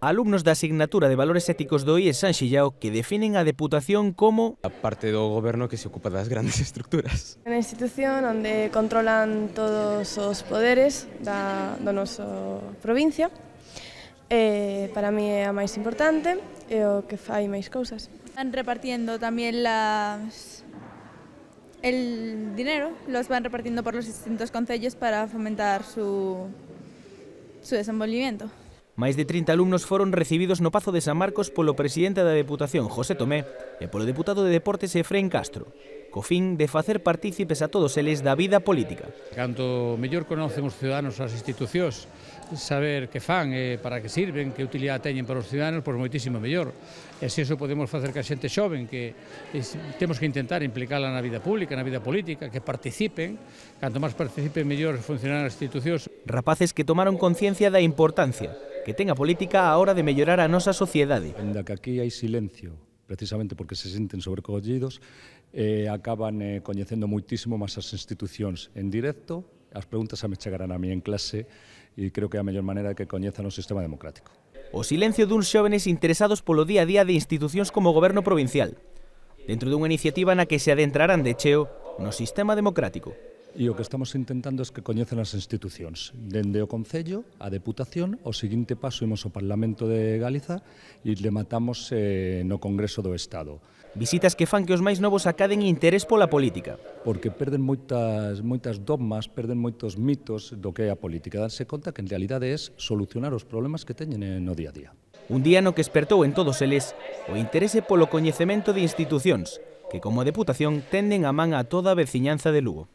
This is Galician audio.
alumnos da asignatura de valores éticos do IES San Xillao que definen a deputación como a parte do gobierno que se ocupa de las grandes estructuras. Una institución donde controlan todos los poderes da, do provincia. E, para mí es a máis importante e que fai máis cousas. Están repartiendo también el dinero los van repartiendo por los distintos concellos para fomentar su, su desenvolvimiento. Máis de 30 alumnos foron recibidos no Pazo de San Marcos polo presidente da Deputación, José Tomé, e polo deputado de Deportes, Efrén Castro, co fin de facer partícipes a todos eles da vida política. Canto mellor conocen os ciudadanos as institucións, saber que fan, e para que sirven, que utilidade teñen para os ciudadanos, pois moitísimo mellor. E se iso podemos facer que a xente xoven, que temos que intentar implicala na vida pública, na vida política, que participen, canto máis participen mellor funcionan as institucións. Rapaces que tomaron conciencia da importancia que tenga política a hora de mellorar a nosa sociedade. Venda que aquí hai silencio, precisamente porque se senten sobrecollidos, eh, acaban eh, coñecendo moitísimo máis as institucións en directo, as preguntas a me chegarán a mí en clase e creo que é a mellor maneira que coñezan o sistema democrático. O silencio duns xóvenes interesados polo día a día de institucións como o goberno provincial, dentro dunha iniciativa na que se adentrarán de cheo no sistema democrático. E o que estamos intentando é que coñecen as institucións. Dende o Concello, a Deputación, o seguinte paso imos ao Parlamento de Galiza e le eh, no Congreso do Estado. Visitas que fan que os máis novos acaden interés pola política. Porque perden moitas, moitas dogmas, perden moitos mitos do que é a política. Danse conta que en realidade é solucionar os problemas que teñen no día a día. Un día no que espertou en todos eles o interese polo coñecemento de institucións, que como deputación tenden a man a toda a veciñanza de Lugo.